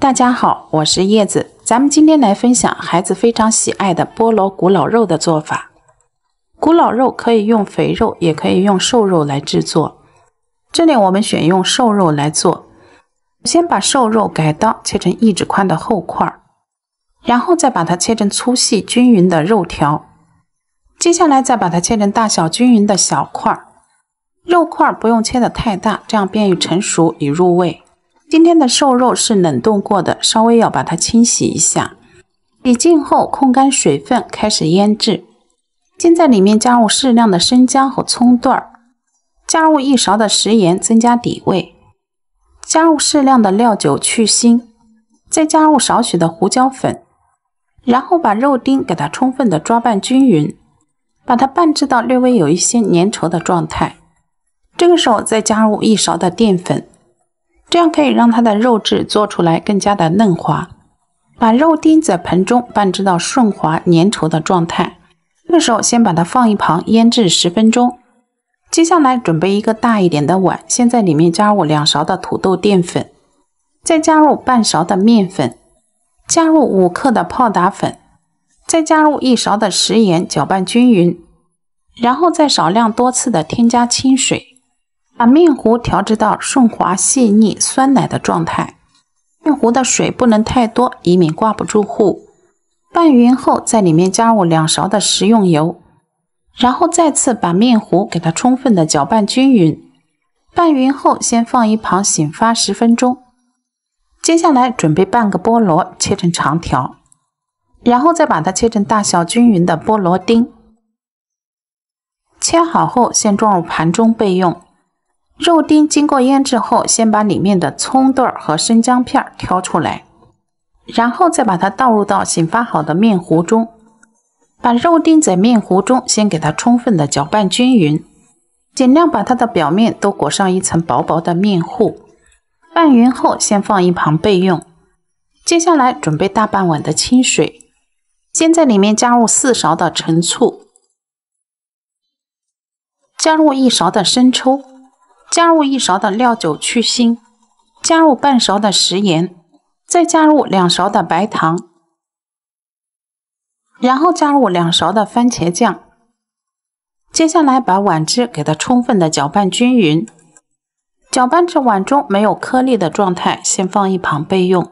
大家好，我是叶子，咱们今天来分享孩子非常喜爱的菠萝古老肉的做法。古老肉可以用肥肉，也可以用瘦肉来制作，这里我们选用瘦肉来做。先把瘦肉改刀切成一指宽的厚块儿，然后再把它切成粗细均匀的肉条。接下来再把它切成大小均匀的小块儿。肉块儿不用切的太大，这样便于成熟与入味。今天的瘦肉是冷冻过的，稍微要把它清洗一下，洗净后控干水分，开始腌制。先在里面加入适量的生姜和葱段儿，加入一勺的食盐增加底味，加入适量的料酒去腥，再加入少许的胡椒粉，然后把肉丁给它充分的抓拌均匀，把它拌制到略微有一些粘稠的状态，这个时候再加入一勺的淀粉。这样可以让它的肉质做出来更加的嫩滑。把肉丁在盆中拌制到顺滑粘稠的状态，这个时候先把它放一旁腌制十分钟。接下来准备一个大一点的碗，先在里面加入两勺的土豆淀粉，再加入半勺的面粉，加入五克的泡打粉，再加入一勺的食盐，搅拌均匀，然后再少量多次的添加清水。把面糊调制到顺滑细腻酸奶的状态，面糊的水不能太多，以免挂不住糊。拌匀后，在里面加入两勺的食用油，然后再次把面糊给它充分的搅拌均匀。拌匀后，先放一旁醒发十分钟。接下来准备半个菠萝，切成长条，然后再把它切成大小均匀的菠萝丁。切好后，先装入盘中备用。肉丁经过腌制后，先把里面的葱段和生姜片挑出来，然后再把它倒入到醒发好的面糊中。把肉丁在面糊中先给它充分的搅拌均匀，尽量把它的表面都裹上一层薄薄的面糊。拌匀后先放一旁备用。接下来准备大半碗的清水，先在里面加入四勺的陈醋，加入一勺的生抽。加入一勺的料酒去腥，加入半勺的食盐，再加入两勺的白糖，然后加入两勺的番茄酱。接下来把碗汁给它充分的搅拌均匀，搅拌至碗中没有颗粒的状态，先放一旁备用。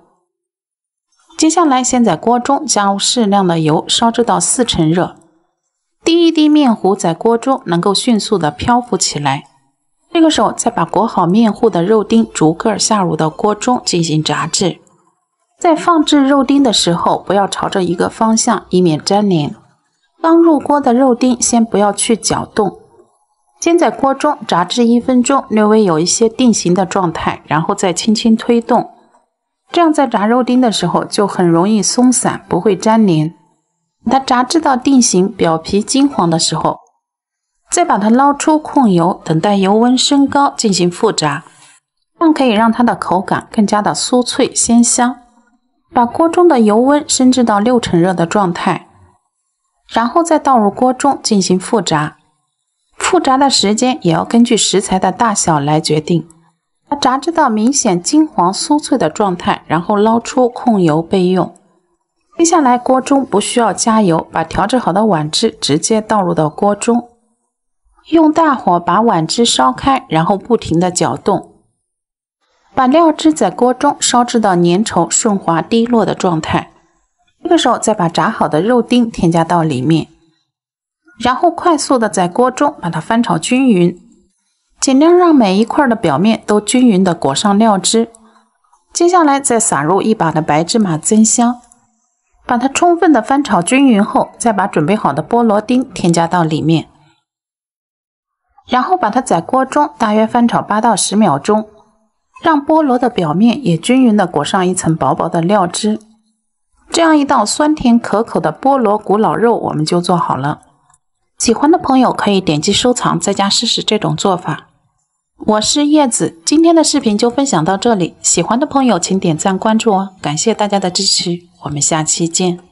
接下来先在锅中加入适量的油，烧至到四成热，滴一滴面糊在锅中能够迅速的漂浮起来。这个时候，再把裹好面糊的肉丁逐个下入到锅中进行炸制。在放置肉丁的时候，不要朝着一个方向，以免粘连。刚入锅的肉丁先不要去搅动，先在锅中炸制一分钟，略微有一些定型的状态，然后再轻轻推动。这样在炸肉丁的时候就很容易松散，不会粘连。它炸制到定型、表皮金黄的时候。再把它捞出控油，等待油温升高进行复炸，这样可以让它的口感更加的酥脆鲜香。把锅中的油温升至到六成热的状态，然后再倒入锅中进行复炸。复炸的时间也要根据食材的大小来决定。炸至到明显金黄酥脆的状态，然后捞出控油备用。接下来锅中不需要加油，把调制好的碗汁直接倒入到锅中。用大火把碗汁烧开，然后不停的搅动，把料汁在锅中烧制到粘稠顺滑滴落的状态，这个时候再把炸好的肉丁添加到里面，然后快速的在锅中把它翻炒均匀，尽量让每一块的表面都均匀的裹上料汁。接下来再撒入一把的白芝麻增香，把它充分的翻炒均匀后，再把准备好的菠萝丁添加到里面。然后把它在锅中大约翻炒八到十秒钟，让菠萝的表面也均匀的裹上一层薄薄的料汁。这样一道酸甜可口的菠萝古老肉我们就做好了。喜欢的朋友可以点击收藏，在家试试这种做法。我是叶子，今天的视频就分享到这里，喜欢的朋友请点赞关注哦，感谢大家的支持，我们下期见。